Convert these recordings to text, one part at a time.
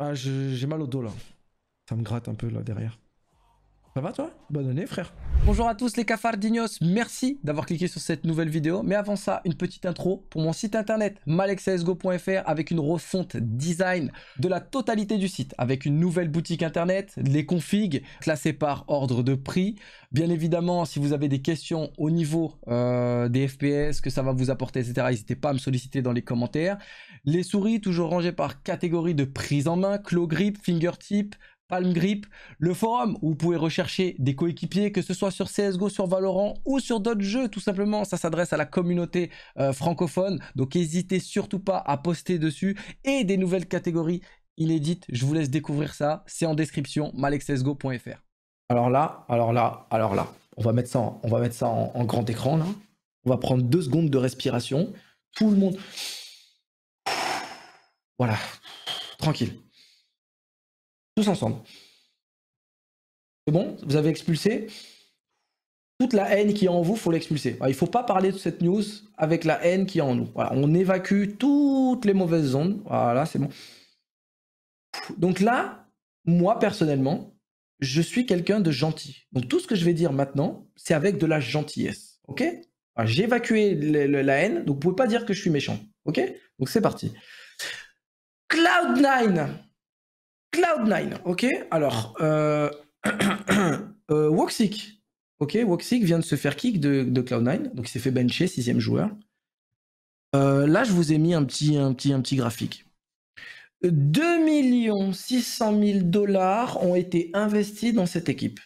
Ah, j'ai mal au dos là. Ça me gratte un peu là derrière. Ça va toi Bonne année frère. Bonjour à tous les Dignos, merci d'avoir cliqué sur cette nouvelle vidéo. Mais avant ça, une petite intro pour mon site internet malex.es.go.fr avec une refonte design de la totalité du site avec une nouvelle boutique internet, les configs classés par ordre de prix. Bien évidemment, si vous avez des questions au niveau euh, des FPS, que ça va vous apporter, etc., n'hésitez pas à me solliciter dans les commentaires. Les souris toujours rangées par catégorie de prise en main, claw grip, fingertip, Palm Grip, le forum où vous pouvez rechercher des coéquipiers, que ce soit sur CSGO, sur Valorant ou sur d'autres jeux, tout simplement. Ça s'adresse à la communauté euh, francophone, donc n'hésitez surtout pas à poster dessus et des nouvelles catégories inédites. Je vous laisse découvrir ça, c'est en description, malexsgo.fr. Alors là, alors là, alors là, on va mettre ça en, on va mettre ça grand écran là. On va prendre deux secondes de respiration. Tout le monde. Voilà, tranquille tous ensemble. C'est bon Vous avez expulsé toute la haine qui est en vous, faut l'expulser. Il faut pas parler de cette news avec la haine qui est en nous. on évacue toutes les mauvaises ondes. Voilà, c'est bon. Donc là, moi personnellement, je suis quelqu'un de gentil. Donc tout ce que je vais dire maintenant, c'est avec de la gentillesse. Ok J'ai évacué la haine, donc vous pouvez pas dire que je suis méchant. Ok Donc c'est parti. Cloud9 Cloud9, ok Alors, euh, euh ok Woxic vient de se faire kick de, Cloud9, donc il s'est fait bencher, sixième joueur. Euh, là, je vous ai mis un petit, un petit, un petit graphique. 2 600 000 dollars ont été investis dans cette équipe.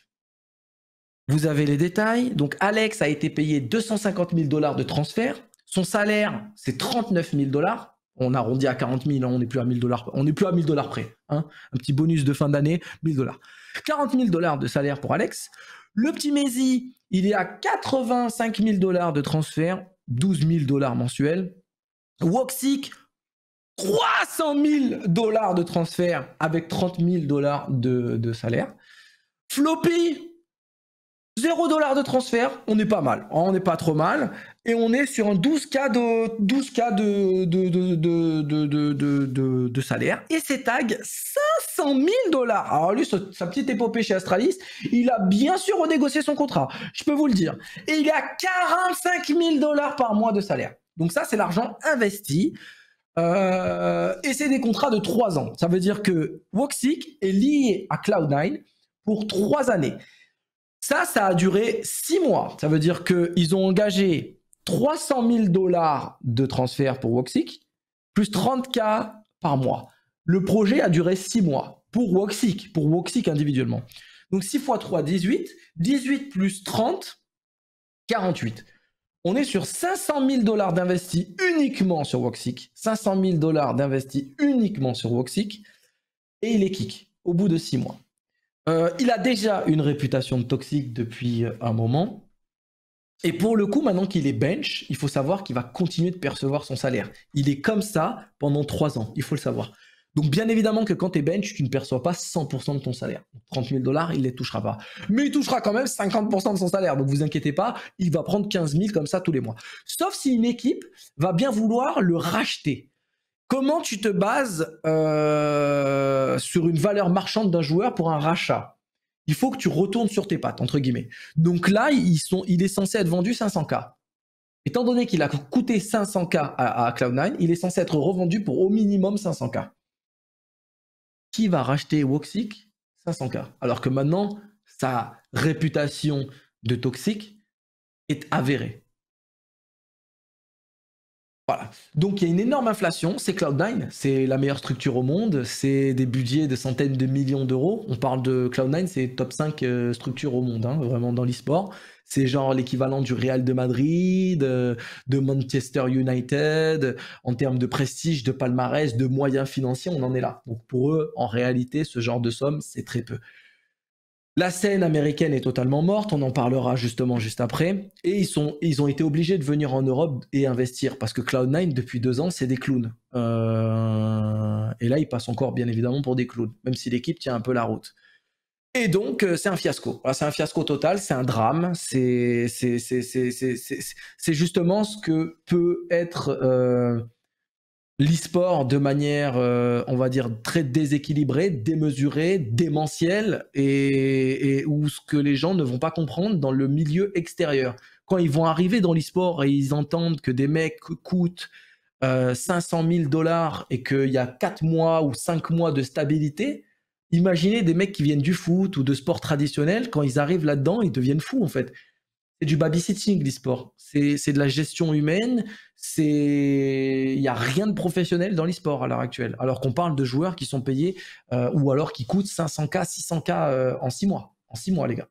Vous avez les détails. Donc, Alex a été payé 250 000 dollars de transfert. Son salaire, c'est 39 000 dollars. On arrondit à 40 000, hein, on n'est plus à 1000 dollars, on plus à 1000 dollars près. Hein. Un petit bonus de fin d'année, 1000 dollars. 40 000 dollars de salaire pour Alex. Le petit Maisy, il est à 85 000 dollars de transfert, 12 000 dollars mensuels. Woxic, 300 000 dollars de transfert avec 30 000 dollars de, salaire. Floppy, 0 dollars de transfert, on n'est pas mal, hein, on n'est pas trop mal et on est sur un 12K de, 12 cas de, de, de, salaire et c'est tag 500 000 dollars. Alors lui, sa petite épopée chez Astralis, il a bien sûr renégocié son contrat, je peux vous le dire. Et il a 45 000 dollars par mois de salaire. Donc ça, c'est l'argent investi. Euh, et c'est des contrats de 3 ans. Ça veut dire que Voxic est lié à Cloud9 pour 3 années. Ça, ça a duré 6 mois. Ça veut dire qu'ils ont engagé 300 000 dollars de transfert pour Woxic, plus 30K par mois. Le projet a duré 6 mois pour Woxic, pour Woxic individuellement. Donc 6 x 3, 18. 18 plus 30, 48. On est sur 500 000 dollars d'investis uniquement sur Woxic. 500 000 dollars d'investis uniquement sur Woxic. Et il est kick au bout de 6 mois. Euh, il a déjà une réputation de toxique depuis euh, un moment. Et pour le coup, maintenant qu'il est bench, il faut savoir qu'il va continuer de percevoir son salaire. Il est comme ça pendant 3 ans, il faut le savoir. Donc bien évidemment que quand tu es bench, tu ne perçois pas 100% de ton salaire. 30 000 dollars, il ne les touchera pas. Mais il touchera quand même 50% de son salaire. Donc vous inquiétez pas, il va prendre 15 000 comme ça tous les mois. Sauf si une équipe va bien vouloir le racheter. Comment tu te bases euh, sur une valeur marchande d'un joueur pour un rachat il faut que tu retournes sur tes pattes, entre guillemets. Donc là, il est censé être vendu 500K. Étant donné qu'il a coûté 500K à, à, Cloud9, il est censé être revendu pour au minimum 500K. Qui va racheter Woxic 500K. Alors que maintenant, sa réputation de toxique est avérée. Voilà. Donc il y a une énorme inflation, c'est Cloud9, c'est la meilleure structure au monde, c'est des budgets de centaines de millions d'euros. On parle de Cloud9, c'est top 5 euh, structures au monde, hein, vraiment dans l'e-sport. C'est genre l'équivalent du Real de Madrid, euh, de Manchester United, en termes de prestige, de palmarès, de moyens financiers, on en est là. Donc pour eux, en réalité, ce genre de somme, c'est très peu. La scène américaine est totalement morte, on en parlera justement juste après. Et ils, sont, ils ont été obligés de venir en Europe et investir, parce que Cloud9, depuis deux ans, c'est des clowns. Euh, et là, ils passent encore, bien évidemment, pour des clowns, même si l'équipe tient un peu la route. Et donc, euh, c'est un fiasco. C'est un fiasco total, c'est un drame, c'est justement ce que peut être... Euh, l'e-sport de manière, euh, on va dire, très déséquilibrée, démesurée, démentielle, et, où ce que les gens ne vont pas comprendre dans le milieu extérieur. Quand ils vont arriver dans l'e-sport et ils entendent que des mecs coûtent 500 euh, 000 dollars et qu'il y a 4 mois ou 5 mois de stabilité, imaginez des mecs qui viennent du foot ou de sport traditionnel, quand ils arrivent là-dedans, ils deviennent fous en fait c'est du babysitting l'e-sport. C'est de la gestion humaine. C'est il n'y a rien de professionnel dans l'e-sport à l'heure actuelle. Alors qu'on parle de joueurs qui sont payés euh, ou alors qui coûtent 500K, 600K euh, en 6 mois. En 6 mois, les gars.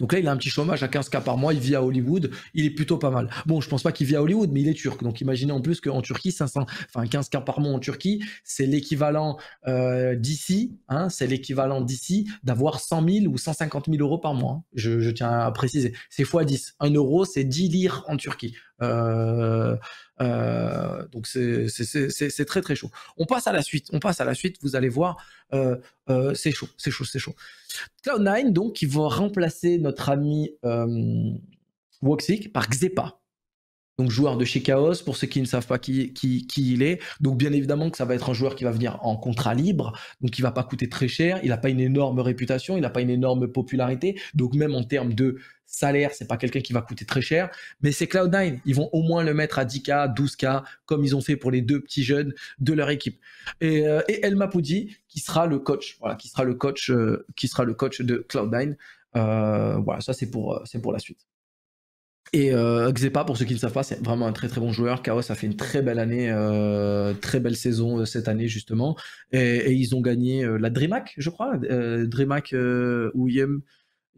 Donc là, il a un petit chômage à 15K par mois, il vit à Hollywood, il est plutôt pas mal. Bon, je pense pas qu'il vit à Hollywood, mais il est turc. Donc imaginez en plus qu'en Turquie, 500, enfin 15K par mois en Turquie, c'est l'équivalent euh, d'ici, hein, c'est l'équivalent d'ici d'avoir 100 000 ou 150 000 euros par mois. Hein. Je, tiens à préciser. C'est x 10. 1 euro, c'est 10 lire en Turquie. Euh, euh, donc c'est très très chaud. On passe à la suite, on passe à la suite, vous allez voir, euh, euh, c'est chaud, c'est chaud, c'est chaud. Cloud9, donc, qui va remplacer notre ami Woxic par Xepa. Donc joueur de chez Chaos, pour ceux qui ne savent pas qui, qui, qui, il est. Donc bien évidemment que ça va être un joueur qui va venir en contrat libre, donc il va pas coûter très cher, il n'a pas une énorme réputation, il n'a pas une énorme popularité. Donc même en termes de salaire, c'est pas quelqu'un qui va coûter très cher, mais c'est Cloud9. Ils vont au moins le mettre à 10K, 12K, comme ils ont fait pour les deux petits jeunes de leur équipe. Et, euh, et El Mapoudi, qui sera le coach, voilà, qui sera le coach, euh, qui sera le coach de Cloud9. Euh, voilà, ça c'est pour, c'est pour la suite. Et Xepa, pour ceux qui ne savent pas, c'est vraiment un très très bon joueur. Chaos a fait une très belle année, très belle saison cette année justement. Et, ils ont gagné la DreamHack, je crois, DreamHack ou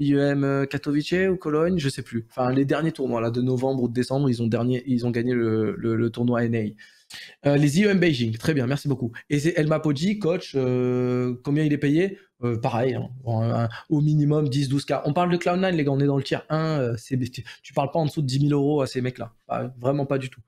IEM euh, Katowice ou Cologne, je sais plus. Enfin, les derniers tournois là de novembre ou de décembre, ils ont dernier, ils ont gagné le, le, tournoi NA. Euh, les IEM Beijing, très bien, merci beaucoup. Et c'est El Mapoji, coach, euh, combien il est payé Pareil, hein. au minimum 10-12K. On parle de Cloud9, les gars, on est dans le tiers 1. c'est, tu parles pas en dessous de 10 000 euros à ces mecs-là. vraiment pas du tout.